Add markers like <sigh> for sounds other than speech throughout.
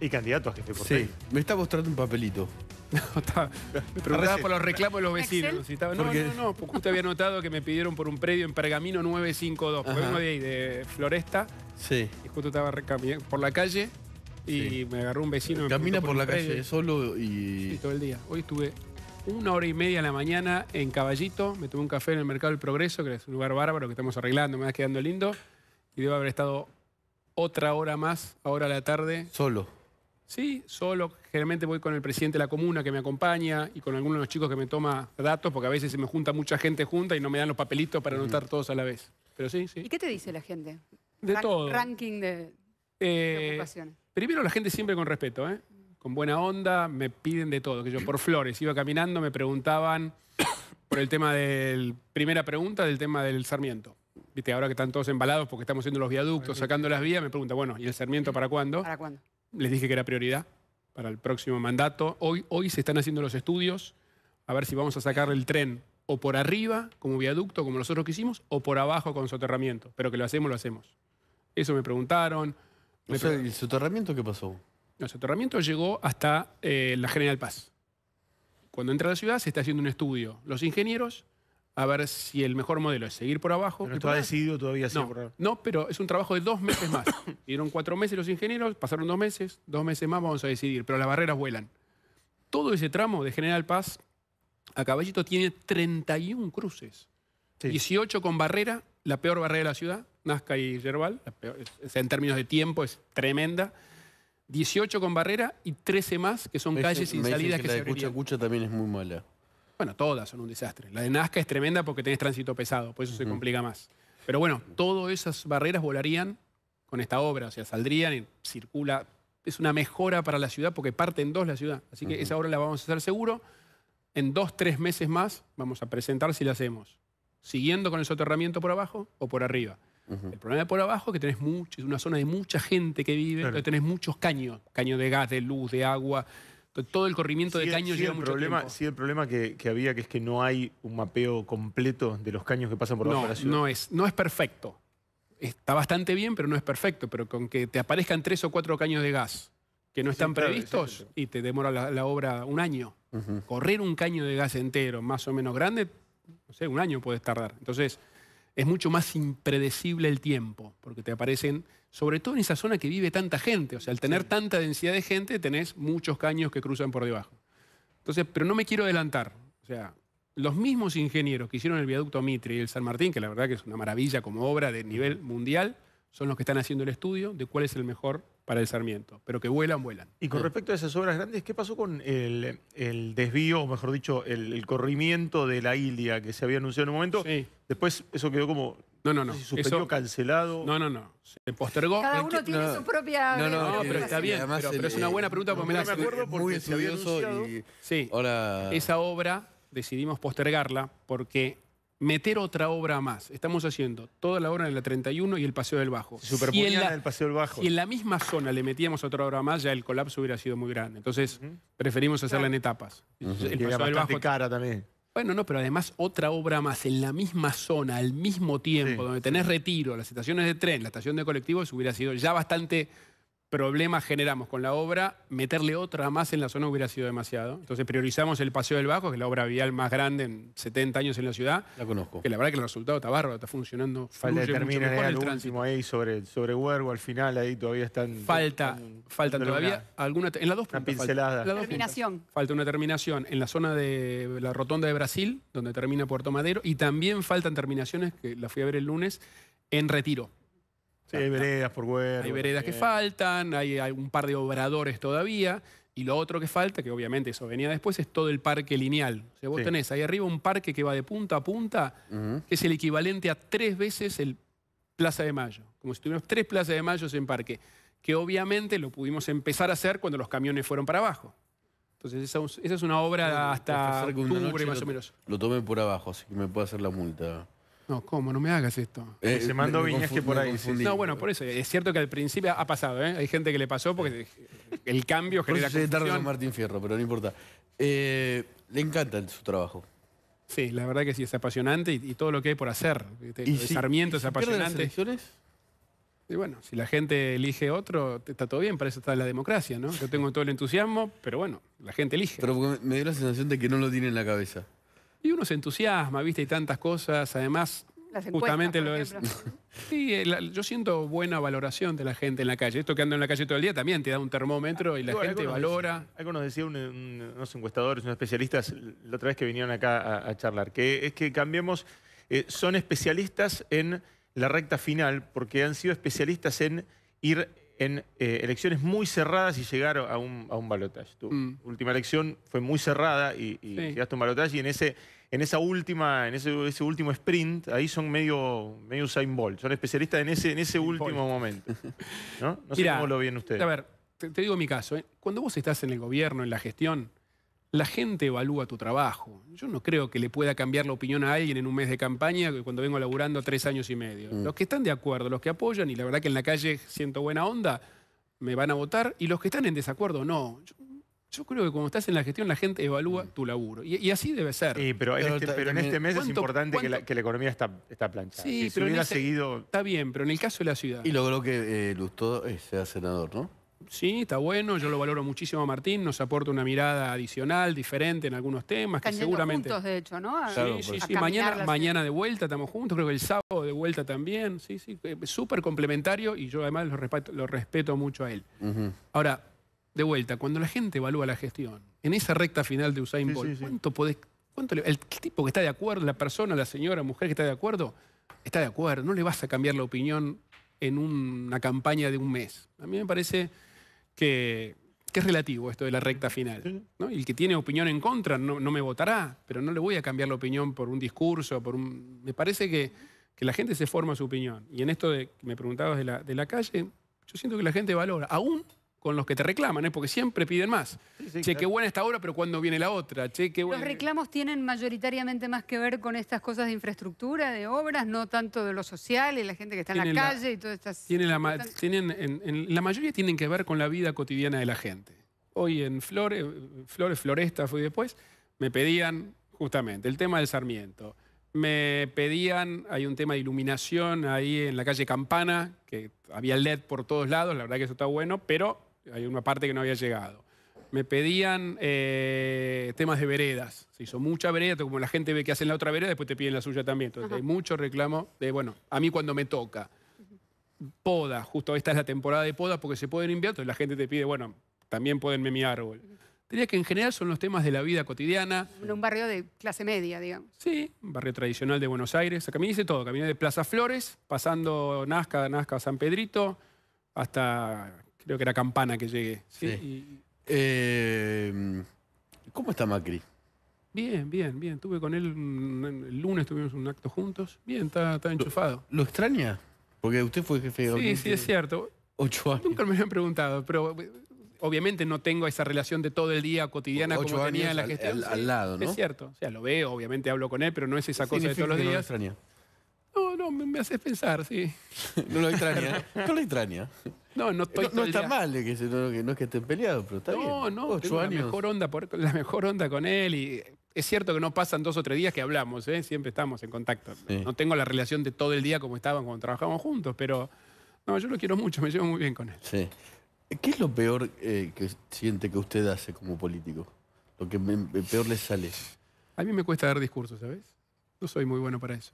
Y candidato a jefe porteño. Sí, me está mostrando un papelito. No, estaba, me preguntaba por los reclamos de los vecinos. no, no, no, porque usted había notado que me pidieron por un predio en Pergamino 952, por uno de ahí, de Floresta. Sí. Y justo estaba por la calle y me agarró un vecino. Camina por, la calle solo y... Sí, todo el día. Hoy estuve una hora y media en la mañana en Caballito, me tomé un café en el Mercado del Progreso, que es un lugar bárbaro que estamos arreglando, me va quedando lindo, y debo haber estado otra hora más, ahora a la tarde. Solo Sí, solo. Generalmente voy con el presidente de la comuna que me acompaña y con algunos de los chicos que me toma datos, porque a veces se me junta mucha gente junta y no me dan los papelitos para anotar todos a la vez. Pero sí, sí. ¿Y qué te dice la gente? De todo. Ranking de eh, Primero, la gente siempre con respeto, ¿eh? con buena onda, me piden de todo. Que yo por flores iba caminando, me preguntaban por el tema del. Primera pregunta del tema del Sarmiento. Viste, ahora que están todos embalados porque estamos haciendo los viaductos, sacando las vías, me pregunta, bueno, ¿y el Sarmiento para cuándo? ¿Para cuándo? les dije que era prioridad para el próximo mandato. Hoy, hoy se están haciendo los estudios, a ver si vamos a sacar el tren o por arriba, como viaducto, como nosotros hicimos, o por abajo con soterramiento. Pero que lo hacemos, lo hacemos. Eso me preguntaron. ¿Y ¿El soterramiento qué pasó? El soterramiento llegó hasta eh, la General Paz. Cuando entra a la ciudad se está haciendo un estudio. Los ingenieros a ver si el mejor modelo es seguir por abajo. Pero tú decidido todavía no, No, pero es un trabajo de dos meses más. <coughs> Dieron cuatro meses los ingenieros, pasaron dos meses, dos meses más vamos a decidir, pero las barreras vuelan. Todo ese tramo de General Paz a Caballito tiene 31 cruces. 18 con barrera, la peor barrera de la ciudad, Nazca y Yerbal, en términos de tiempo es tremenda. 18 con barrera y 13 más que son calles sin salida que, la se de Cucha Cucha también es muy mala. Bueno, todas son un desastre. La de Nazca es tremenda porque tenés tránsito pesado, por eso se complica más. Pero bueno, todas esas barreras volarían con esta obra, o sea, saldrían y circula. Es una mejora para la ciudad porque parte en dos la ciudad. Así que esa obra la vamos a hacer seguro. En dos, tres meses más vamos a presentar si la hacemos. Siguiendo con el soterramiento por abajo o por arriba. El problema de por abajo es que tenés mucho, es una zona de mucha gente que vive, claro. tenés muchos caños, caños de gas, de luz, de agua, todo el corrimiento de caños lleva mucho problema, tiempo. Sí, el problema que, había que es que no hay un mapeo completo de los caños que pasan por la ciudad. No, es, no es perfecto. Está bastante bien, pero no es perfecto. Pero con que te aparezcan tres o cuatro caños de gas que no están previstos y te demora la, obra un año. Correr un caño de gas entero, más o menos grande, no sé, un año puedes tardar. Entonces es mucho más impredecible el tiempo, porque te aparecen, sobre todo en esa zona que vive tanta gente, o sea, al tener tanta densidad de gente, tenés muchos caños que cruzan por debajo. Entonces, pero no me quiero adelantar, o sea, los mismos ingenieros que hicieron el viaducto Mitre y el San Martín, que la verdad que es una maravilla como obra de nivel mundial, son los que están haciendo el estudio de cuál es el mejor para el Sarmiento, pero que vuelan, vuelan. Y con respecto a esas obras grandes, ¿qué pasó con el, el desvío, o mejor dicho, el, corrimiento de la Ilia que se había anunciado en un momento? Sí. Después eso quedó como... No, no, no. ¿Se suspendió, cancelado. No, no, no. Se postergó. Cada uno tiene su propia... No, no, no pero está bien. Pero, es una buena pregunta porque me, me acuerdo porque muy se había Y, sí. Hola. Esa obra decidimos postergarla porque meter otra obra más. Estamos haciendo toda la obra de la 31 y el Paseo del Bajo. y si en la, misma zona le metíamos otra obra más, ya el colapso hubiera sido muy grande. Entonces, preferimos hacerla en etapas. El Paseo del Bajo... cara también. Bueno, no, pero además otra obra más en la misma zona, al mismo tiempo, donde tenés retiro, las estaciones de tren, la estación de colectivos, hubiera sido ya bastante problemas generamos con la obra, meterle otra más en la zona hubiera sido demasiado. Entonces priorizamos el Paseo del Bajo, que es la obra vial más grande en 70 años en la ciudad. La conozco. Que la verdad que el resultado está bárbaro, está funcionando. Falta terminar el, último ahí sobre, sobre Huergo, al final ahí todavía están... Falta, todavía alguna, en las dos pincelada. la terminación. Falta una terminación en la zona de la Rotonda de Brasil, donde termina Puerto Madero, y también faltan terminaciones, que la fui a ver el lunes, en Retiro Sí, hay veredas por veredas que eh. faltan, hay, un par de obradores todavía. Y lo otro que falta, que obviamente eso venía después, es todo el parque lineal. O sea, vos tenés ahí arriba un parque que va de punta a punta, que es el equivalente a tres veces el Plaza de Mayo. Como si tuviéramos tres Plazas de Mayo en parque. Que obviamente lo pudimos empezar a hacer cuando los camiones fueron para abajo. Entonces esa, es una obra hasta octubre más o menos. Lo tomen por abajo, así que me puede hacer la multa. No, ¿cómo? No me hagas esto. Eh, se mandó que por ahí. No, bueno, por eso. Es cierto que al principio ha pasado, ¿eh? Hay gente que le pasó porque el cambio por genera le tarde con Martín Fierro, pero no importa. Eh, le encanta su trabajo. Sí, la verdad que sí, es apasionante y, todo lo que hay por hacer. ¿Y Sarmiento es si apasionante. elecciones? Y bueno, si la gente elige otro, está todo bien, para eso está la democracia, ¿no? Yo tengo todo el entusiasmo, pero bueno, la gente elige. Pero me dio la sensación de que no lo tiene en la cabeza. Y uno se entusiasma, ¿viste? y tantas cosas. Además, justamente lo es. <laughs> sí, yo siento buena valoración de la gente en la calle. Esto que ando en la calle todo el día también te da un termómetro y la gente valora. Algo nos decía unos encuestadores, unos especialistas, la otra vez que vinieron acá a, charlar, que es que cambiamos. Eh, son especialistas en la recta final porque han sido especialistas en ir en eh, elecciones muy cerradas y llegar a un, balotaje. Tu mm. última elección fue muy cerrada y, llegaste a un balotaje y en ese, en esa última, en ese, último sprint, ahí son medio, medio Usain son especialistas en ese, en ese último momento. ¿No? no sé cómo lo ven ustedes. A ver, te, digo mi caso. ¿eh? Cuando vos estás en el gobierno, en la gestión, la gente evalúa tu trabajo. Yo no creo que le pueda cambiar la opinión a alguien en un mes de campaña cuando vengo laburando tres años y medio. Mm. Los que están de acuerdo, los que apoyan, y la verdad que en la calle siento buena onda, me van a votar, y los que están en desacuerdo, no. Yo, creo que cuando estás en la gestión, la gente evalúa mm. tu laburo. Y, así debe ser. pero, en este, este mes es importante que la, economía está, planchada. Sí, pero este seguido... Está bien, pero en el caso de la ciudad... Y logró que eh, todo sea senador, ¿no? Sí, está bueno, yo lo valoro muchísimo a Martín, nos aporta una mirada adicional, diferente en algunos temas que seguramente... juntos, de hecho, ¿no? sí, sí, pues. Mañana, mañana de vuelta estamos juntos, creo que el sábado de vuelta también, sí, sí, eh, súper complementario y yo además lo respeto, mucho a él. Ahora, de vuelta, cuando la gente evalúa la gestión, en esa recta final de Usain Bolt, ¿cuánto podés... Cuánto el tipo que está de acuerdo, la persona, la señora, mujer que está de acuerdo, está de acuerdo, no le vas a cambiar la opinión en una campaña de un mes. A mí me parece que, es relativo esto de la recta final. el que tiene opinión en contra no, me votará, pero no le voy a cambiar la opinión por un discurso, por un... Me parece que, que la gente se forma su opinión. Y en esto de, que me preguntabas de la, de la calle, yo siento que la gente valora, aún con los que te reclaman, ¿eh? porque siempre piden más. che, qué buena esta obra, pero ¿cuándo viene la otra? Che, qué buena... ¿Los reclamos tienen mayoritariamente más que ver con estas cosas de infraestructura, de obras, no tanto de lo social y la gente que está en la, calle y todas estas... Tienen la, tienen, en, la mayoría tienen que ver con la vida cotidiana de la gente. Hoy en Flores, Flores, Floresta fui después, me pedían justamente el tema del Sarmiento. Me pedían, hay un tema de iluminación ahí en la calle Campana, que había LED por todos lados, la verdad que eso está bueno, pero hay una parte que no había llegado. Me pedían eh, temas de veredas. Se hizo mucha vereda, como la gente ve que hacen la otra vereda, después te piden la suya también. Entonces hay mucho reclamo de, bueno, a mí cuando me toca. Poda, justo esta es la temporada de poda porque se pueden enviar, entonces la gente te pide, bueno, también pueden mi árbol. Tenía que en general son los temas de la vida cotidiana. un barrio de clase media, digamos. Sí, un barrio tradicional de Buenos Aires. Caminé hice todo, caminé de Plaza Flores, pasando Nazca, Nazca, San Pedrito, hasta creo que era Campana que llegué. ¿sí? Em, ¿Cómo está Macri? Bien, bien, bien. Tuve con él el lunes, tuvimos un acto juntos. Bien, está, enchufado. ¿Lo, extraña? Porque usted fue jefe de Sí, sí, es cierto. Ocho años. Nunca me habían preguntado, pero eh, obviamente no tengo esa relación de todo el día cotidiana como tenía en la gestión. Al, lado, ¿no? Es cierto. O sea, lo veo, obviamente hablo con él, pero no es esa cosa de todos los días. lo extraña? No, no, me, haces pensar, sí. <laughs> no lo extraña. No lo extraña. No, no estoy. No, está mal, no, es que estén peleados, pero está bien. No, no, tengo la mejor onda la mejor onda con él y es cierto que no pasan dos o tres días que hablamos, ¿eh? siempre estamos en contacto. No tengo la relación de todo el día como estaban cuando trabajábamos juntos, pero no, yo lo quiero mucho, me llevo muy bien con él. Sí. ¿Qué es lo peor eh, que siente que usted hace como político? Lo que peor le sale. A mí me cuesta dar discursos, ¿sabes? No soy muy bueno para eso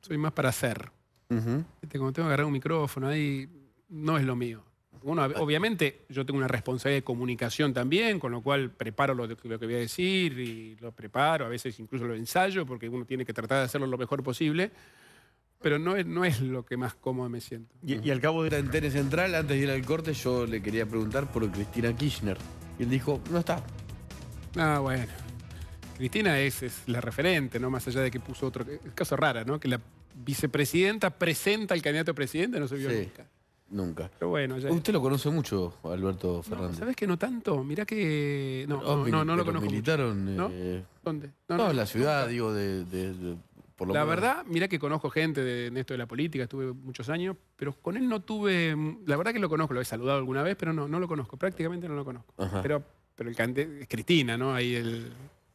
soy más para hacer. Como tengo que agarrar un micrófono ahí, no es lo mío. Uno, ah. obviamente yo tengo una responsabilidad de comunicación también, con lo cual preparo lo, que voy a decir y lo preparo, a veces incluso lo ensayo, porque uno tiene que tratar de hacerlo lo mejor posible, pero no es, no es lo que más cómodo me siento. Y, al cabo de la antena central, antes de ir al corte, yo le quería preguntar por Cristina Kirchner. Y él dijo, no está. Ah, bueno. Cristina es, es, la referente, ¿no? Más allá de que puso otro. Es caso rara, ¿no? Que la vicepresidenta presenta al candidato a presidente, no se vio nunca. Nunca. Pero bueno, ya Usted lo conoce mucho, Alberto Fernández. ¿Sabes que no tanto? Mirá que. No, no, no, lo conozco. militaron. Mucho. Eh, ¿Dónde? No, en la ciudad, digo, de, de, La verdad, mirá que conozco gente en esto de la política, estuve muchos años, pero con él no tuve. La verdad que lo conozco, lo he saludado alguna vez, pero no, no lo conozco, prácticamente no lo conozco. Pero pero el cante es Cristina, ¿no? Ahí el,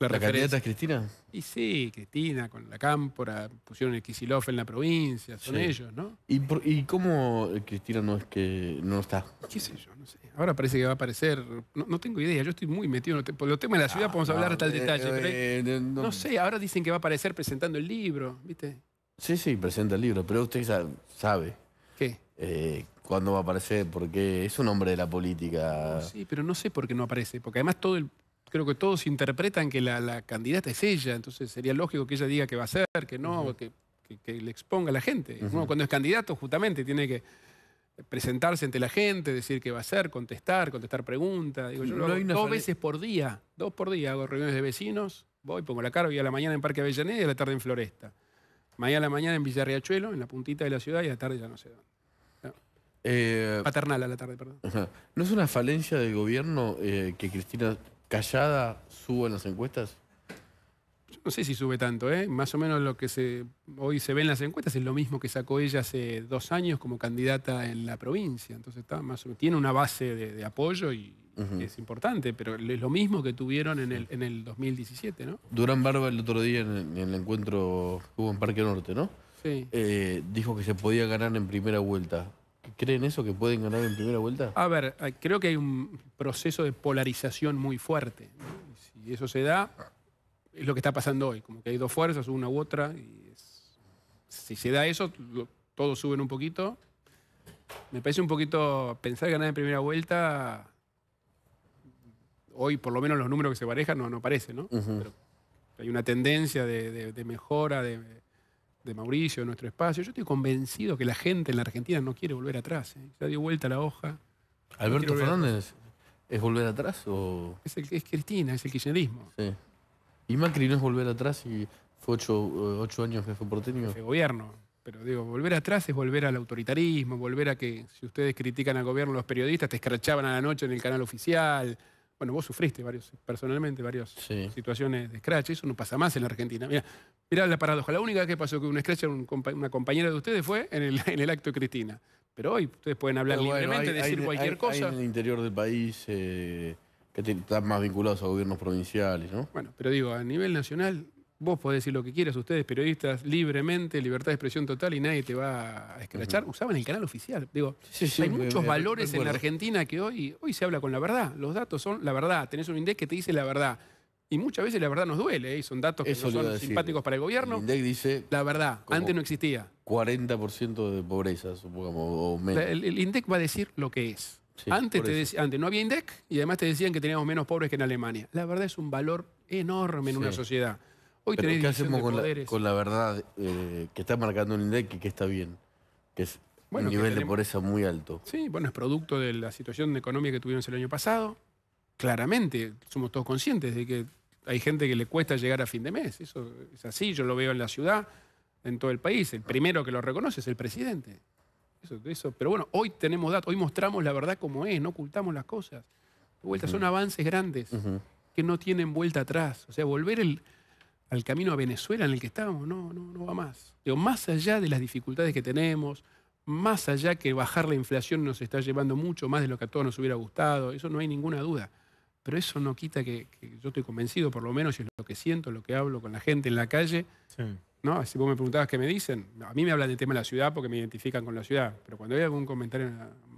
la, candidata es Cristina? Y sí, Cristina, con la cámpora, pusieron el Kicillof en la provincia, son ellos, ¿no? ¿Y, cómo Cristina no es que no está? sé No sé. Ahora parece que va a aparecer. No, tengo idea, yo estoy muy metido. en por los temas de la ciudad ah, podemos hablar hasta el eh, detalle. Eh, eh, no, sé, ahora dicen que va a aparecer presentando el libro, ¿viste? Sí, sí, presenta el libro, pero usted sabe. ¿Qué? cuándo va a aparecer, porque es un hombre de la política. Sí, pero no sé por qué no aparece, porque además todo el, creo que todos interpretan que la, candidata es ella, entonces sería lógico que ella diga que va a ser, que no, que, le exponga a la gente. cuando es candidato justamente tiene que presentarse ante la gente, decir qué va a hacer, contestar, contestar preguntas. dos veces por día, dos por día hago reuniones de vecinos, voy, pongo la cara, voy a la mañana en Parque Avellaneda y a la tarde en Floresta. Mañana a la mañana en Villarriachuelo, en la puntita de la ciudad y a la tarde ya no sé dónde. Eh, Paternal a la tarde, perdón. ¿No es una falencia del gobierno eh, que Cristina callada subo en las encuestas? no sé si sube tanto, ¿eh? Más o menos lo que se, hoy se ve en las encuestas es lo mismo que sacó ella hace dos años como candidata en la provincia. Entonces está más tiene una base de, apoyo y es importante, pero es lo mismo que tuvieron en el, 2017, ¿no? Durán Barba el otro día en, el encuentro que hubo en Parque Norte, ¿no? Sí. Eh, dijo que se podía ganar en primera vuelta. ¿Creen eso que pueden ganar en primera vuelta? A ver, eh, creo que hay un proceso de polarización muy fuerte. Si eso se da, es lo que está pasando hoy. Como que hay dos fuerzas, una u otra. Y Si se da eso, todos suben un poquito. Me parece un poquito pensar ganar en primera vuelta. Hoy, por lo menos, los números que se parejan no, no ¿no? Pero hay una tendencia de mejora, de, de Mauricio, de nuestro espacio. Yo estoy convencido que la gente en la Argentina no quiere volver atrás. ¿eh? Ya dio vuelta la hoja. ¿Alberto Fernández es volver atrás o...? Es, Cristina, es el kirchnerismo. Sí. ¿Y Macri no es volver atrás y fue ocho, eh, años que fue por Fue gobierno. Pero digo, volver atrás es volver al autoritarismo, volver a que si ustedes critican al gobierno los periodistas te escrachaban a la noche en el canal oficial. Bueno, vos sufriste varios, personalmente varias situaciones de scratch. Eso no pasa más en la Argentina. Mira, mirá la paradoja. La única que pasó que un scratch un, una compañera de ustedes fue en el, <laughs> en el acto de Cristina. Pero hoy ustedes pueden hablar libremente, decir cualquier hay, cosa. en el interior del país eh, que están más vinculados a gobiernos provinciales, Bueno, pero digo, a nivel nacional Vos podés decir lo que quieras, ustedes periodistas, libremente, libertad de expresión total y nadie te va a escrachar. Usaban el canal oficial. Digo, hay muchos valores en Argentina que hoy, hoy se habla con la verdad. Los datos son la verdad. Tenés un INDEC que te dice la verdad. Y muchas veces la verdad nos duele, ¿eh? son datos que no son simpáticos para el gobierno. El INDEC dice... La verdad, antes no existía. 40% de pobreza, supongamos, o menos. El, INDEC va a decir lo que es. antes, te no había INDEC y además te decían que teníamos menos pobres que en Alemania. La verdad es un valor enorme en una sociedad. Hoy Pero ¿Qué hacemos con la, verdad eh, que está marcando un INDEC y que está bien? Que es bueno, un nivel de pobreza muy alto. Sí, bueno, es producto de la situación de economía que tuvimos el año pasado. Claramente, somos todos conscientes de que hay gente que le cuesta llegar a fin de mes. Eso es así, yo lo veo en la ciudad, en todo el país. El primero que lo reconoce es el presidente. Eso, Pero bueno, hoy tenemos datos, hoy mostramos la verdad como es, no ocultamos las cosas. De son avances grandes que no tienen vuelta atrás. O sea, volver el, al camino a Venezuela en el que estamos, no, no, va más. Digo, más allá de las dificultades que tenemos, más allá que bajar la inflación nos está llevando mucho más de lo que a todos nos hubiera gustado, eso no hay ninguna duda. Pero eso no quita que, yo estoy convencido, por lo menos, y es lo que siento, lo que hablo con la gente en la calle. ¿no? Si vos me preguntabas qué me dicen, a mí me hablan del tema de la ciudad porque me identifican con la ciudad, pero cuando hay algún comentario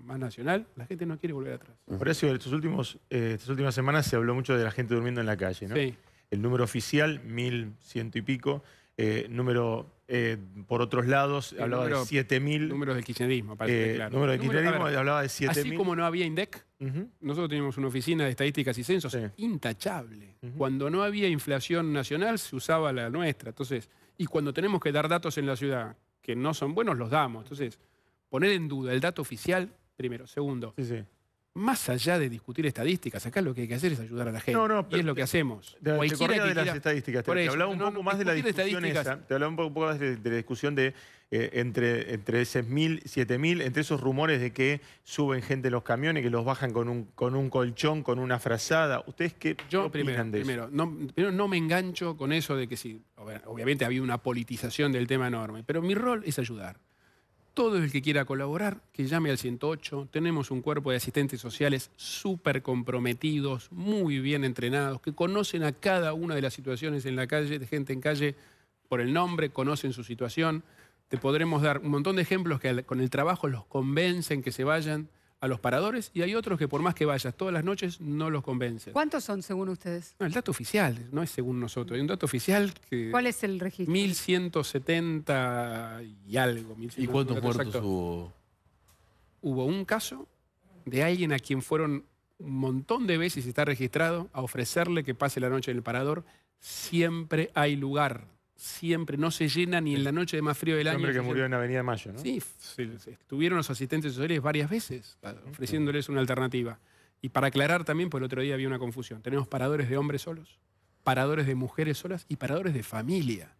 más nacional, la gente no quiere volver atrás. Horacio, estos últimos, eh, estas últimas semanas se habló mucho de la gente durmiendo en la calle, ¿no? Sí el número oficial, mil ciento y pico. Eh, número, eh, por otros lados, hablaba de 7.000. Números de kirchnerismo, parece eh, claro. Número de kirchnerismo, hablaba de 7.000. Así como no había INDEC, nosotros teníamos una oficina de estadísticas y censos intachable. Cuando no había inflación nacional, se usaba la nuestra. Entonces, y cuando tenemos que dar datos en la ciudad que no son buenos, los damos. Entonces, poner en duda el dato oficial, primero. Segundo, sí, más allá de discutir estadísticas, acá lo que hay que hacer es ayudar a la gente. No, no, es lo que hacemos. De, de las estadísticas. Te, hablaba un poco más de la discusión esa, Te hablaba un poco de, la discusión eh, entre, entre 6.000, 7.000, entre esos rumores de que suben gente los camiones, que los bajan con un, con un colchón, con una frazada. ¿Ustedes qué Yo, opinan primero, Primero no, no me engancho con eso de que sí, obviamente ha habido una politización del tema enorme, pero mi rol es ayudar todo el que quiera colaborar, que llame al 108. Tenemos un cuerpo de asistentes sociales súper comprometidos, muy bien entrenados, que conocen a cada una de las situaciones en la calle, de gente en calle por el nombre, conocen su situación. Te podremos dar un montón de ejemplos que con el trabajo los convencen que se vayan a los paradores y hay otros que por más que vayas todas las noches no los convencen. ¿Cuántos son según ustedes? el dato oficial, no es según nosotros. Hay un dato oficial que... ¿Cuál es el registro? 1170 y algo. ¿Y cuántos muertos hubo? Hubo un caso de alguien a quien fueron un montón de veces, y está registrado, a ofrecerle que pase la noche en el parador. Siempre hay lugar siempre, no se llena ni en la noche de más frío del el año. hombre que murió en Avenida Mayo, ¿no? Sí, estuvieron los asistentes sociales varias veces ofreciéndoles una alternativa. Y para aclarar también, por el otro día había una confusión. Tenemos paradores de hombres solos, paradores de mujeres solas y paradores de familia.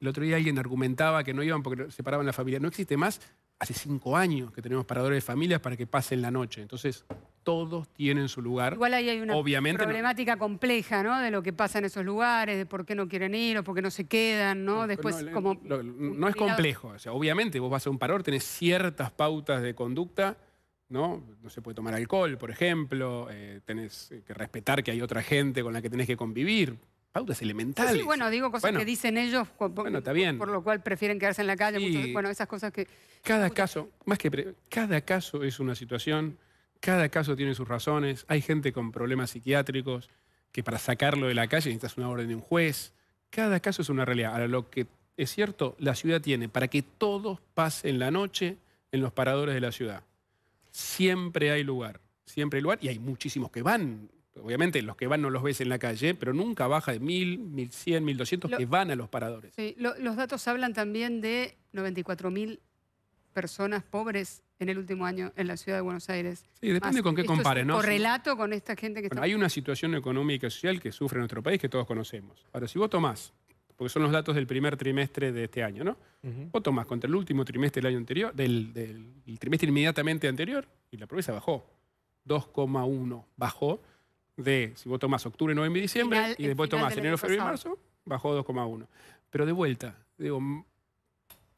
El otro día alguien argumentaba que no iban porque separaban la familia. No existe más. Hace cinco años que tenemos paradores de familias para que pasen la noche. Entonces, todos tienen su lugar. Igual ahí hay una problemática compleja, ¿no? De lo que pasa en esos lugares, de por qué no quieren ir o por qué no se quedan, ¿no? Después, como. No, es complejo. O sea, obviamente, vos vas a un paror, tenés ciertas pautas de conducta, ¿no? No se puede tomar alcohol, por ejemplo. Eh, tenés que respetar que hay otra gente con la que tenés que convivir. Pautas elementales. Sí, bueno, digo cosas que dicen ellos, por, lo cual prefieren quedarse en la calle. bueno, esas cosas que. Cada caso, más que. Cada caso es una situación. Cada caso tiene sus razones. Hay gente con problemas psiquiátricos que para sacarlo de la calle necesitas una orden de un juez. Cada caso es una realidad. Ahora, lo que es cierto, la ciudad tiene para que todos pasen la noche en los paradores de la ciudad. Siempre hay lugar, siempre hay lugar y hay muchísimos que van. Obviamente los que van no los ves en la calle, pero nunca baja de 1.000, 1.100, 1.200 que van a los paradores. los datos hablan también de 94.000 personas pobres en el último año en la ciudad de Buenos Aires. Sí, depende con qué compare, ¿no? relato con esta gente que está... Hay una situación económica y social que sufre nuestro país que todos conocemos. Ahora, si vos tomás, porque son los datos del primer trimestre de este año, ¿no? Voto más contra el último trimestre del año anterior, del, trimestre inmediatamente anterior, y la pobreza bajó. 2,1 bajó de, si vos tomás octubre, noviembre y diciembre, y después tomás enero, febrero y marzo, bajó 2,1. Pero de vuelta, digo,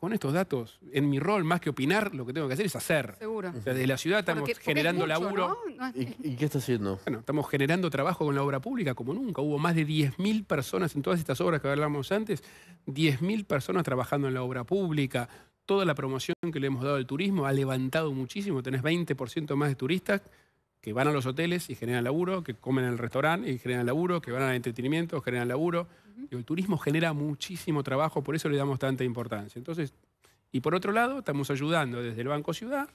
con estos datos, en mi rol, más que opinar, lo que tengo que hacer es hacer. Seguro. desde la ciudad estamos generando laburo. ¿Y, ¿Y, qué está haciendo? Bueno, estamos generando trabajo con la obra pública como nunca. Hubo más de 10.000 personas en todas estas obras que hablábamos antes, 10.000 personas trabajando en la obra pública. Toda la promoción que le hemos dado al turismo ha levantado muchísimo. Tenés 20% más de turistas que van a los hoteles y generan laburo, que comen en el restaurante y generan laburo, que van al entretenimiento, generan laburo. El turismo genera muchísimo trabajo, por eso le damos tanta importancia. Entonces, y por otro lado, estamos ayudando desde el Banco Ciudad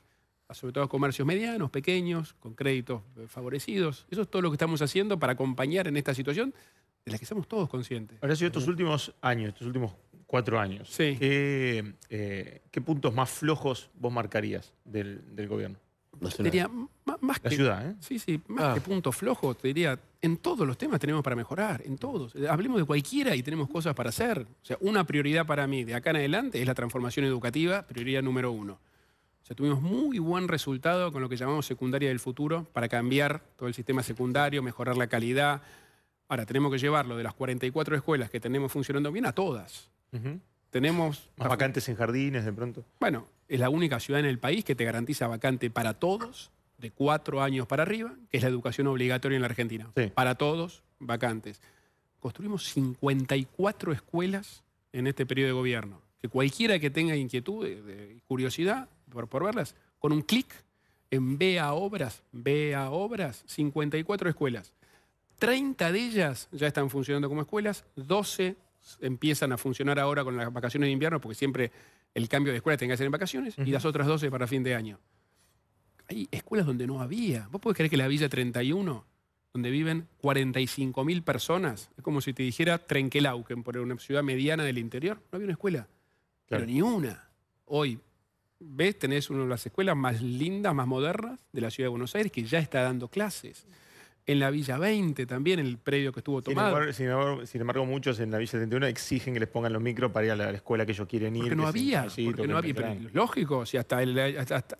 a sobre todo comercios medianos, pequeños, con créditos eh, favorecidos. Eso es todo lo que estamos haciendo para acompañar en esta situación de la que somos todos conscientes. Ahora, si estos últimos años, estos últimos cuatro años, eh, ¿qué, puntos más flojos vos marcarías del gobierno? más que, ¿eh? Sí, sí, más ah. que punto flojo, te diría, en todos los temas tenemos para mejorar, en todos. Hablemos de cualquiera y tenemos cosas para hacer. O sea, una prioridad para mí de acá en adelante es la transformación educativa, prioridad número uno. O sea, tuvimos muy buen resultado con lo que llamamos secundaria del futuro para cambiar todo el sistema secundario, mejorar la calidad. Ahora, tenemos que llevarlo de las 44 escuelas que tenemos funcionando bien a todas. Tenemos... Más vacantes en jardines de pronto. Bueno, es la única ciudad en el país que te garantiza vacante para todos, de cuatro años para arriba, que es la educación obligatoria en la Argentina. Para todos, vacantes. Construimos 54 escuelas en este periodo de gobierno. Que cualquiera que tenga inquietud, curiosidad por, verlas, con un clic en a Obras, Vea Obras, 54 escuelas. 30 de ellas ya están funcionando como escuelas, 12 empiezan a funcionar ahora con las vacaciones de invierno, porque siempre el cambio de escuela tenga que ser en vacaciones y las otras 12 para fin de año. Hay escuelas donde no había. ¿Vos podés creer que la Villa 31, donde viven 45.000 personas, es como si te dijera Trenquelauquen, por una ciudad mediana del interior, no había una escuela? Pero ni una. Hoy, ves, tenés una de las escuelas más lindas, más modernas de la ciudad de Buenos Aires, que ya está dando clases en la Villa 20 también, el predio que estuvo tomado. Sin embargo, muchos en la Villa 71 exigen que les pongan los micros para ir a la, escuela que ellos quieren ir. Porque no había, lógico, si hasta,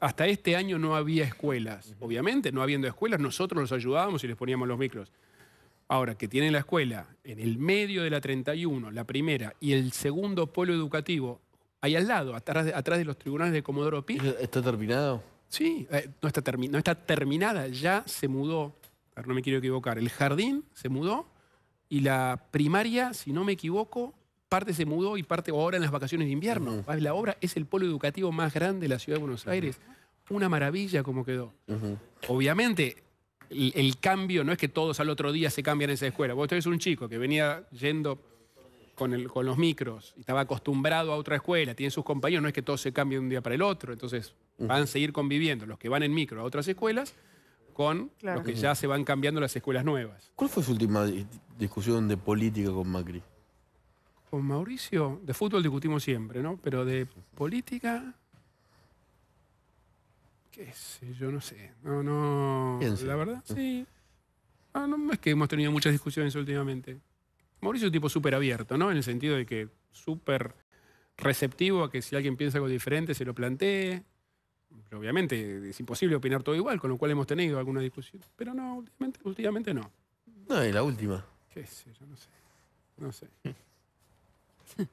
hasta, este año no había escuelas. Obviamente, no habiendo escuelas, nosotros los ayudábamos y les poníamos los micros. Ahora, que tienen la escuela en el medio de la 31, la primera, y el segundo polo educativo, ahí al lado, atrás de, los tribunales de Comodoro Pi. ¿Está terminado? Sí, eh, no, está no está terminada, ya se mudó no me quiero equivocar, el jardín se mudó y la primaria, si no me equivoco, parte se mudó y parte ahora en las vacaciones de invierno. La obra es el polo educativo más grande de la ciudad de Buenos Aires. Una maravilla como quedó. Obviamente, el, cambio no es que todos al otro día se cambian esa escuela. Vos tenés un chico que venía yendo con, los micros y estaba acostumbrado a otra escuela, tiene sus compañeros, no es que todo se cambie de un día para el otro. Entonces, van a seguir conviviendo los que van en micro a otras escuelas con los que ya se van cambiando las escuelas nuevas. ¿Cuál fue su última discusión de política con Macri? Con Mauricio, de fútbol discutimos siempre, ¿no? Pero de política, qué sé, yo no sé. No, no, la verdad, sí. No, no es que hemos tenido muchas discusiones últimamente. Mauricio es un tipo súper abierto, ¿no? En el sentido de que súper receptivo a que si alguien piensa algo diferente se lo plantee pero obviamente es imposible opinar todo igual, con lo cual hemos tenido alguna discusión. Pero no, últimamente, últimamente no. No, es la última. yo? No sé. <laughs>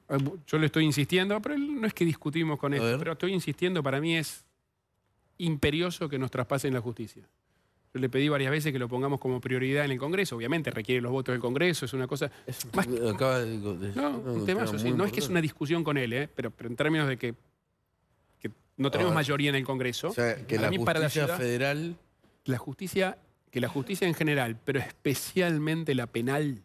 Ah, yo le estoy insistiendo, pero no es que discutimos con él, pero estoy insistiendo, para mí es imperioso que nos traspasen la justicia. Yo le pedí varias veces que lo pongamos como prioridad en el Congreso, obviamente requiere los votos del Congreso, es una cosa... acaba de, no, no es que es una discusión con él, ¿eh? pero en términos de que no tenemos ah. mayoría en el Congreso. O sea, que la justicia federal... La justicia, que la justicia en general, pero especialmente la penal,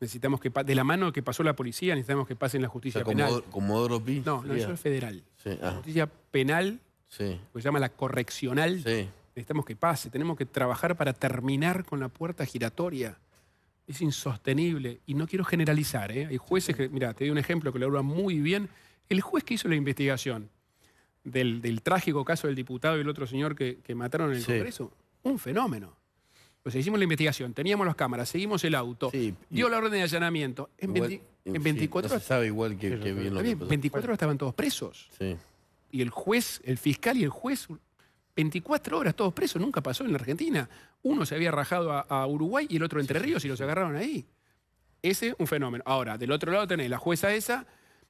necesitamos que de la mano que pasó la policía, necesitamos que pase en la justicia penal. como No, no, es federal. La ah. justicia penal, sí. que se llama la correccional, necesitamos que pase. Tenemos que trabajar para terminar con la puerta giratoria. Es insostenible. Y no quiero generalizar, ¿eh? Hay jueces que, mira, te doy un ejemplo que lo hablan muy bien. El juez que hizo la investigación del, trágico caso del diputado y el otro señor que, mataron en el Congreso, un fenómeno. Pues hicimos la investigación, teníamos las cámaras, seguimos el auto, dio la orden de allanamiento. En, 24 igual 24 horas estaban todos presos. Y el juez, el fiscal y el juez, 24 horas todos presos, nunca pasó en la Argentina. Uno se había rajado a, Uruguay y el otro Entre Ríos y los agarraron ahí. Ese, un fenómeno. Ahora, del otro lado tenés la jueza esa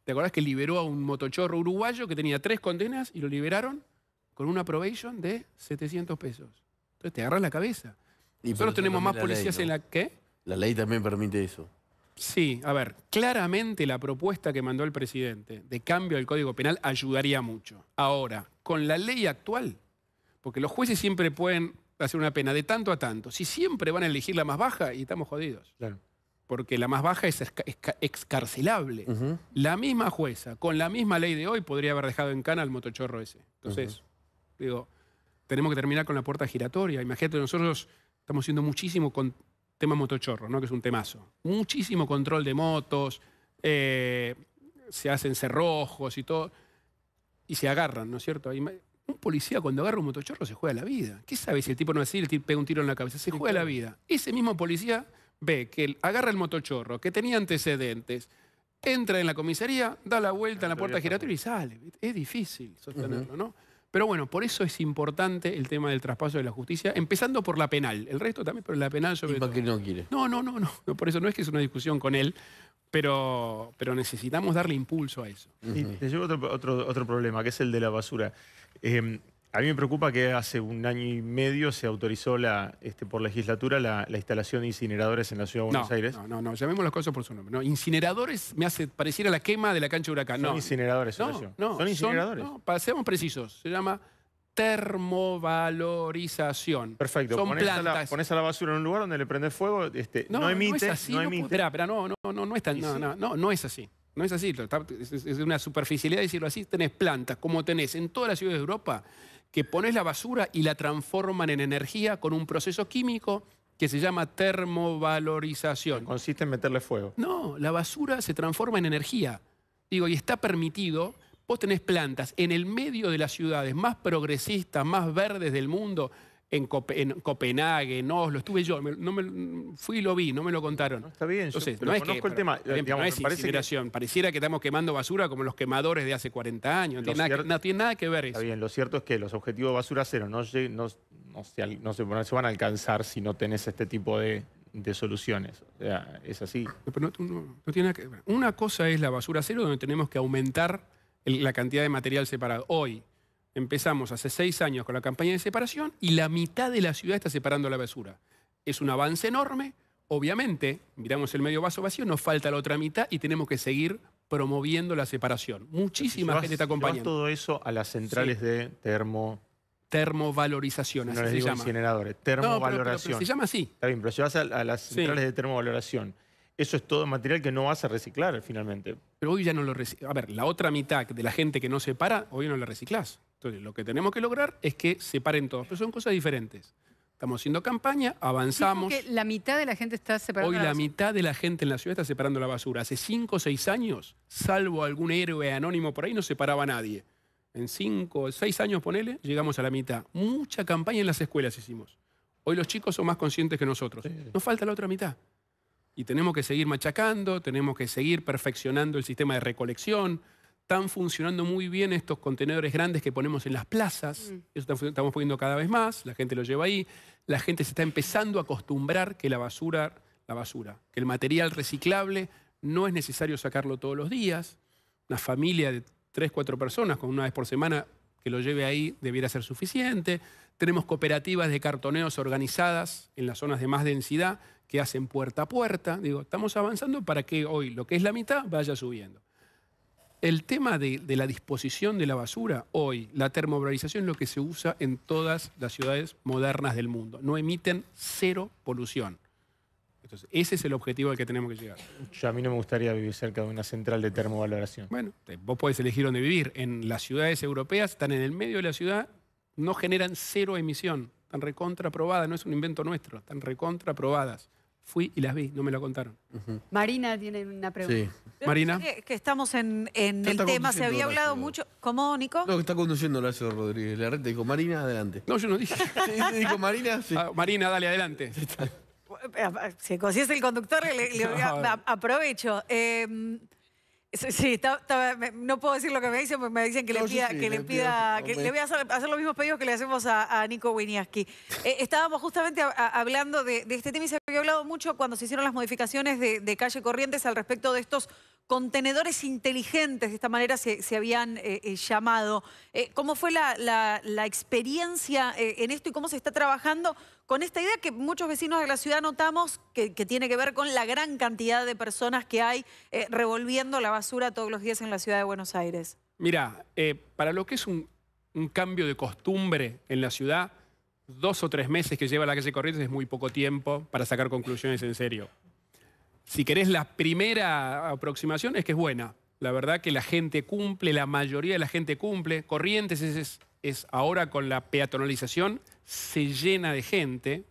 ¿Te acordás que liberó a un motochorro uruguayo que tenía tres condenas y lo liberaron con una probation de 700 pesos? Entonces te agarras la cabeza. Y Nosotros tenemos más policías en la que... La ley también permite eso. Sí, a ver, claramente la propuesta que mandó el presidente de cambio del Código Penal ayudaría mucho. Ahora, con la ley actual, porque los jueces siempre pueden hacer una pena de tanto a tanto, si siempre van a elegir la más baja y estamos jodidos. Claro porque la más baja es excarcelable. La misma jueza, con la misma ley de hoy, podría haber dejado en cana al motochorro ese. Entonces, digo, tenemos que terminar con la puerta giratoria. Imagínate, nosotros estamos haciendo muchísimo con tema motochorro, ¿no? que es un temazo. Muchísimo control de motos, eh, se hacen cerrojos y todo, y se agarran, ¿no es cierto? un policía cuando agarra un motochorro se juega la vida. ¿Qué sabe si el tipo no es así, el pega un tiro en la cabeza? Se juega la vida. Ese mismo policía ve que agarra el motochorro, que tenía antecedentes, entra en la comisaría, da la vuelta en la puerta giratoria y sale. Es difícil sostenerlo, ¿no? Pero bueno, por eso es importante el tema del traspaso de la justicia, empezando por la penal. El resto también, pero la penal sobre ¿Y para no quiere? No, no, no, no. Por eso no es que es una discusión con él, pero, pero necesitamos darle impulso a eso. Y te llevo otro, otro, problema, que es el de la basura. Em, a mí me preocupa que hace un año y medio se autorizó la, este, por legislatura la, instalación de incineradores en la ciudad de Buenos Aires. No, no, no, llamemos las cosas por su nombre. No, incineradores me hace parecer a la quema de la cancha de huracán. Son no, incineradores, no, no, son incineradores. no, seamos precisos, se llama termovalorización. Perfecto, son A la, la basura en un lugar donde le prende fuego, este, no, emite. No no, emite. Espera, espera, no, no, no, no es tan, no, no, no es así. No es así, es una superficialidad decirlo así. Tenés plantas, como tenés en todas las ciudades de Europa, que pones la basura y la transforman en energía con un proceso químico que se llama termovalorización. Consiste en meterle fuego. No, la basura se transforma en energía. Digo, y está permitido, vos tenés plantas en el medio de las ciudades más progresistas, más verdes del mundo, en, Copenhague, no lo estuve yo, no me, fui y lo vi, no me lo contaron. está bien, yo, no es conozco el tema. no es pareciera que estamos quemando basura como los quemadores de hace 40 años, no tiene nada que ver eso. Está bien, lo cierto es que los objetivos de basura cero no, se, van a alcanzar si no tenés este tipo de, soluciones. es así. Una cosa es la basura cero, donde tenemos que aumentar la cantidad de material separado. Hoy, empezamos hace seis años con la campaña de separación y la mitad de la ciudad está separando la basura. Es un avance enorme. Obviamente, miramos el medio vaso vacío, nos falta la otra mitad y tenemos que seguir promoviendo la separación. Muchísima gente está acompañando. todo eso a las centrales de termo... Termovalorización, así no les se digo Incineradores, termovaloración. se llama así. Está bien, pero si a, a las centrales de termovaloración eso es todo material que no vas a reciclar finalmente. Pero hoy ya no lo reciclas. A ver, la otra mitad de la gente que no separa hoy no la reciclas. Entonces, lo que tenemos que lograr es que separen todos. Pero son cosas diferentes. Estamos haciendo campaña, avanzamos. Que la mitad de la gente está separando Hoy la, mitad de la gente en la ciudad está separando la basura. Hace cinco o seis años, salvo algún héroe anónimo por ahí, no separaba a nadie. En cinco o seis años, ponele, llegamos a la mitad. Mucha campaña en las escuelas hicimos. Hoy los chicos son más conscientes que nosotros. Nos falta la otra mitad. Y tenemos que seguir machacando, tenemos que seguir perfeccionando el sistema de recolección. Están funcionando muy bien estos contenedores grandes que ponemos en las plazas. Mm. Eso estamos poniendo cada vez más, la gente lo lleva ahí. La gente se está empezando a acostumbrar que la basura, la basura, que el material reciclable no es necesario sacarlo todos los días. Una familia de tres, cuatro personas con una vez por semana que lo lleve ahí debiera ser suficiente. Tenemos cooperativas de cartoneos organizadas en las zonas de más densidad que hacen puerta a puerta. Digo, estamos avanzando para que hoy lo que es la mitad vaya subiendo. El tema de, la disposición de la basura, hoy la termovalorización es lo que se usa en todas las ciudades modernas del mundo. No emiten cero polución. Entonces, ese es el objetivo al que tenemos que llegar. Yo a mí no me gustaría vivir cerca de una central de termovaloración. Bueno, vos podés elegir dónde vivir. En las ciudades europeas están en el medio de la ciudad, no generan cero emisión. Están recontraprobadas, no es un invento nuestro, están recontraprobadas fui y las vi, no me lo contaron. Marina tiene una pregunta. Sí. Marina. Que, estamos en, en el tema, se había hablado mucho. ¿Cómo, Nico? No, que está conduciendo Horacio Rodríguez. La red dijo, Marina, adelante. No, yo no dije. <laughs> dijo, Marina, sí. Ah, Marina, dale, adelante. Si, es <laughs> el conductor, le, <laughs> aprovecho. Em, Sí, no puedo decir lo que me dicen, porque me dicen que le pida, que le pida, que le voy a hacer, los mismos pedidos que le hacemos a, Nico Winiaski. <laughs> Eh, estábamos justamente hablando de, este tema y se había hablado mucho cuando se hicieron las modificaciones de, de calle Corrientes al respecto de estos contenedores inteligentes, de esta manera se, habían eh, eh, llamado. Eh, ¿Cómo fue la, experiencia en esto y cómo se está trabajando con esta idea que muchos vecinos de la ciudad notamos que, tiene que ver con la gran cantidad de personas que hay revolviendo la basura todos los días en la ciudad de Buenos Aires? Mira, para lo que es un cambio de costumbre en la ciudad, dos o tres meses que lleva la calle Corrientes es muy poco tiempo para sacar conclusiones en serio si querés, la primera aproximación es que es buena. La verdad que la gente cumple, la mayoría de la gente cumple. Corrientes es, ahora con la peatonalización, se llena de gente,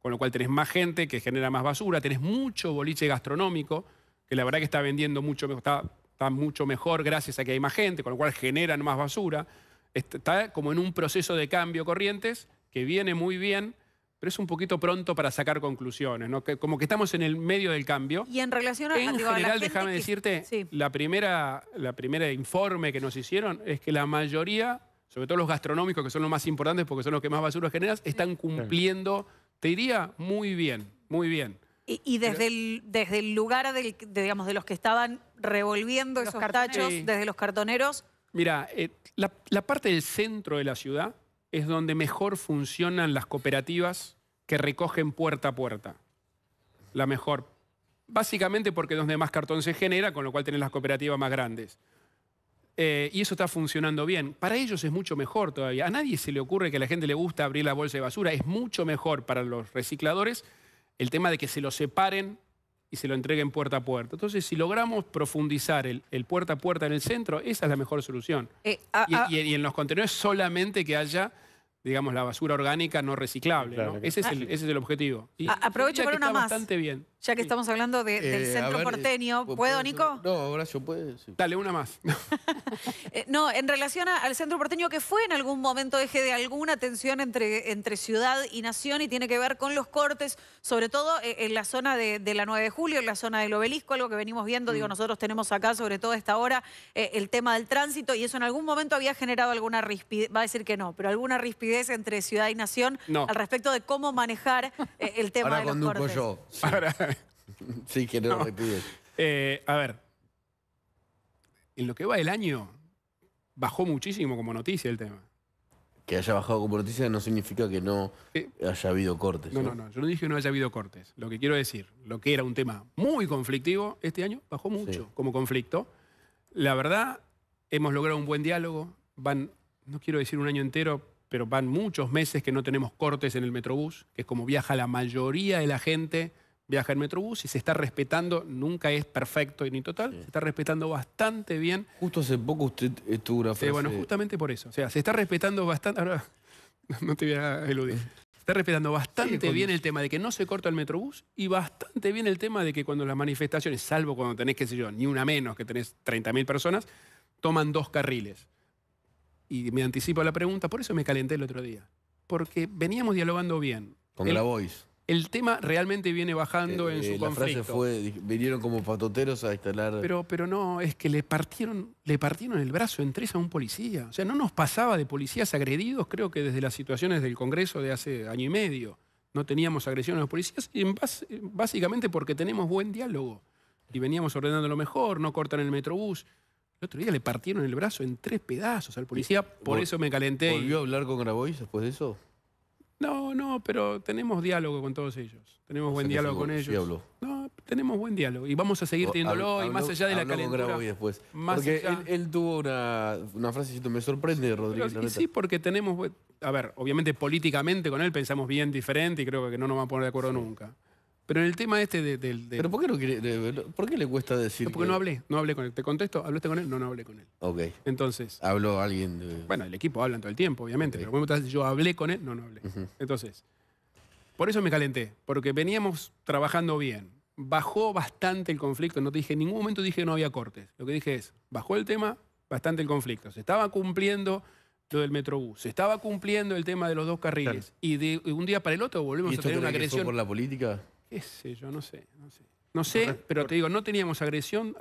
con lo cual tenés más gente que genera más basura, tenés mucho boliche gastronómico, que la verdad que está vendiendo mucho mejor, está mucho mejor gracias a que hay más gente, con lo cual generan más basura. Está como en un proceso de cambio corrientes que viene muy bien pero es un poquito pronto para sacar conclusiones, ¿no? como que estamos en el medio del cambio. Y en relación a, en general, déjame decirte, la primera, la primera informe que nos hicieron es que la mayoría, sobre todo los gastronómicos, que son los más importantes porque son los que más basura generan, están cumpliendo, te diría, muy bien, muy bien. Y, desde, el, desde el lugar de, digamos, de los que estaban revolviendo esos tachos, desde los cartoneros. Mira, eh, la parte del centro de la ciudad es donde mejor funcionan las cooperativas que recogen puerta a puerta. La mejor. Básicamente porque es donde más cartón se genera, con lo cual tienen las cooperativas más grandes. Eh, y eso está funcionando bien. Para ellos es mucho mejor todavía. A nadie se le ocurre que a la gente le gusta abrir la bolsa de basura. Es mucho mejor para los recicladores el tema de que se lo separen y se lo entreguen puerta a puerta. Entonces, si logramos profundizar el, puerta a puerta en el centro, esa es la mejor solución. Eh, ah, ah. y, en los contenedores solamente que haya digamos, la basura orgánica no reciclable. Ah. Ese, es el, objetivo. Y aprovecho para una más. Bastante bien. Ya que estamos hablando del eh, centro porteño, eh, ¿puedo, Nico? No, Horacio, puede. Dale, una más. <laughs> Eh, no, en relación al centro porteño, que fue en algún momento eje de alguna tensión entre, entre ciudad y nación y tiene que ver con los cortes, sobre todo en la zona de, la 9 de julio, en la zona del obelisco, algo que venimos viendo, digo, mm. nosotros tenemos acá, sobre todo a esta hora, el tema del tránsito y eso en algún momento había generado alguna rispidez, va a decir que no, pero alguna rispidez entre ciudad y nación al respecto de cómo manejar el tema de los cortes. <laughs> sí, que no, eh, a ver, en lo que va el año, bajó muchísimo como noticia el tema. Que haya bajado como noticia no significa que no haya habido cortes. No, no, no, Yo no dije que no haya habido cortes. Lo que quiero decir, lo que era un tema muy conflictivo, este año bajó mucho como conflicto. La verdad, hemos logrado un buen diálogo. Van, no quiero decir un año entero, pero van muchos meses que no tenemos cortes en el Metrobús, que es como viaja la mayoría de la gente viaja en Metrobús y se está respetando, nunca es perfecto y ni total, se está respetando bastante bien. Justo hace poco usted estuvo una Sí, bueno, justamente por eso. O sea, se está respetando bastante... <laughs> no te voy a eludir. Se está respetando bastante bien el tema de que no se corta el Metrobús y bastante bien el tema de que cuando las manifestaciones, salvo cuando tenés, qué sé yo, ni una menos, que tenés 30.000 personas, toman dos carriles. Y me anticipo a la pregunta, por eso me calenté el otro día. Porque veníamos dialogando bien. Con la voice el tema realmente viene bajando en eh, su la Frase fue, vinieron como patoteros a instalar. Pero, pero no, es que le partieron, le partieron el brazo en tres a un policía. O sea, no nos pasaba de policías agredidos, creo que desde las situaciones del Congreso de hace año y medio. No teníamos agresión a los policías, y básicamente porque tenemos buen diálogo. Y veníamos ordenando lo mejor, no cortan el metrobús. El otro día le partieron el brazo en tres pedazos al policía, por eso me calenté. ¿Volvió a hablar con Grabois después de eso? No, no, pero tenemos diálogo con todos ellos. Tenemos buen diálogo con ellos. No, tenemos buen diálogo. Y vamos a seguir teniéndolo. y más allá de la calentura. después. Más porque él, tuvo una, una frase me sorprende, Rodríguez. sí, porque tenemos. A ver, obviamente políticamente con él pensamos bien diferente y creo que no nos va a poner de acuerdo nunca. Pero en el tema este del... ¿Pero por qué, le cuesta decir Porque no hablé, no hablé con él. ¿Te contesto? ¿Hablaste con él? No, no hablé con él. Ok. Entonces... ¿Habló alguien? de...? Bueno, el equipo habla todo el tiempo, obviamente. Pero yo hablé con él, no, no hablé. Entonces, por eso me calenté. Porque veníamos trabajando bien. Bajó bastante el conflicto. No te dije, en ningún momento dije que no había cortes. Lo que dije es, bajó el tema, bastante el conflicto. Se estaba cumpliendo lo del Metrobús. Se estaba cumpliendo el tema de los dos carriles. Y de un día para el otro volvemos a tener una agresión. por la política? qué sé yo, no sé, no sé. pero te digo, no teníamos agresión,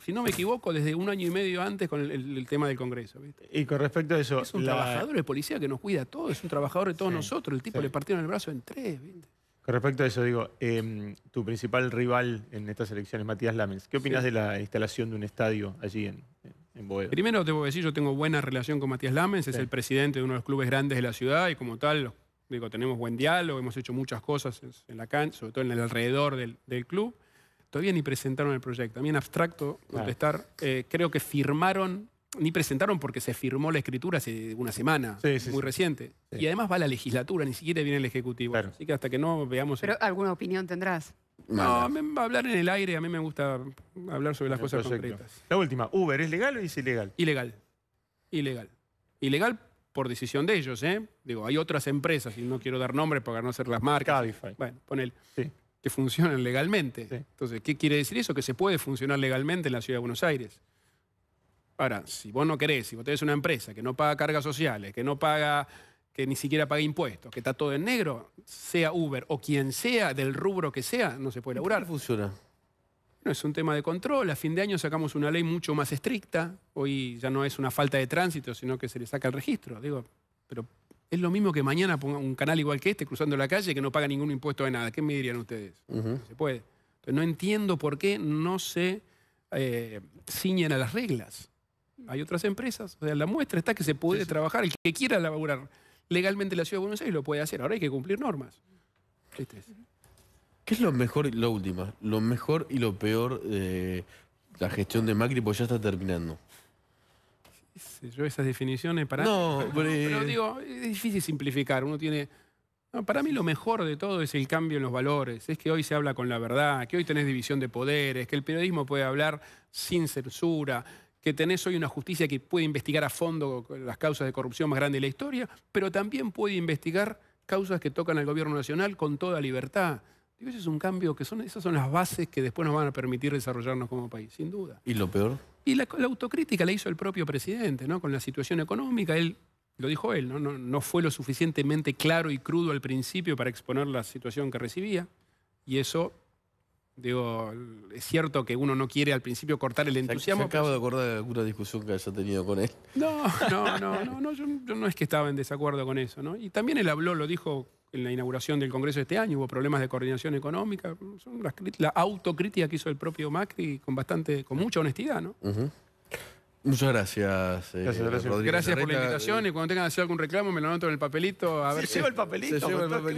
si no me equivoco, desde un año y medio antes con el, tema del Congreso. Y con respecto a eso... Es un trabajador de policía que nos cuida a todos, es un trabajador de todos nosotros, el tipo le partieron el brazo en tres. Con respecto a eso, digo, em, tu principal rival en estas elecciones, Matías Lamens, ¿qué opinas de la instalación de un estadio allí en, en Boedo? Primero, debo decir, yo tengo buena relación con Matías Lamens, es el presidente de uno de los clubes grandes de la ciudad y como tal Digo, tenemos buen diálogo, hemos hecho muchas cosas en la cancha, sobre todo en el alrededor del, club. Todavía ni presentaron el proyecto. A mí en abstracto ah. contestar, eh, creo que firmaron, ni presentaron porque se firmó la escritura hace una semana, muy reciente. Y además va la legislatura, ni siquiera viene el Ejecutivo. Así que hasta que no veamos... Pero alguna opinión tendrás. No, va a hablar en el aire, a mí me gusta hablar sobre las cosas concretas. La última, Uber, ¿es legal o es ilegal? Ilegal. Ilegal. Ilegal por decisión de ellos. ¿eh? Digo, hay otras empresas, y no quiero dar nombres para no hacer las marcas. Bueno, ponele. Que funcionan legalmente. Entonces, ¿qué quiere decir eso? Que se puede funcionar legalmente en la ciudad de Buenos Aires. Ahora, si vos no querés, si vos tenés una empresa que no paga cargas sociales, que no paga, que ni siquiera paga impuestos, que está todo en negro, sea Uber o quien sea, del rubro que sea, no se puede laburar. funciona? es un tema de control. A fin de año sacamos una ley mucho más estricta. Hoy ya no es una falta de tránsito, sino que se le saca el registro. Digo, pero es lo mismo que mañana ponga un canal igual que este cruzando la calle que no paga ningún impuesto de nada. ¿Qué me dirían ustedes? Se puede. entonces no entiendo por qué no se eh, ciñen a las reglas. Hay otras empresas. O sea, la muestra está que se puede trabajar. El que quiera laburar legalmente en la ciudad de Buenos Aires lo puede hacer. Ahora hay que cumplir normas. ¿Qué es lo mejor y lo último, Lo mejor y lo peor de la gestión de Macri, pues ya está terminando. Yo esas definiciones para... No, pero, digo, eh, es difícil simplificar. Uno tiene... para mí lo mejor de todo es el cambio en los valores, es que hoy se habla con la verdad, que hoy tenés división de poderes, que el periodismo puede hablar sin censura, que tenés hoy una justicia que puede investigar a fondo las causas de corrupción más grandes de la historia, pero también puede investigar causas que tocan al gobierno nacional con toda libertad. Digo, es un cambio que son, esas son las bases que después nos van a permitir desarrollarnos como país, sin duda. ¿Y lo peor? Y la, autocrítica la hizo el propio presidente, ¿no? Con la situación económica, él, lo dijo él, ¿no? No, no fue lo suficientemente claro y crudo al principio para exponer la situación que recibía. Y eso Digo, es cierto que uno no quiere al principio cortar el entusiasmo. Se, acaba pues de acordar de alguna discusión que haya tenido con él. No, no, no, no, no yo, yo, no es que estaba en desacuerdo con eso, ¿no? Y también él habló, lo dijo en la inauguración del Congreso este año hubo problemas de coordinación económica, son las, la autocrítica que hizo el propio Macri con bastante, con mucha honestidad, ¿no? Muchas gracias. Eh, gracias, por la invitación y cuando tengan que hacer algún reclamo me lo anoto en el papelito. A ver el papelito. Se lleva el papelito.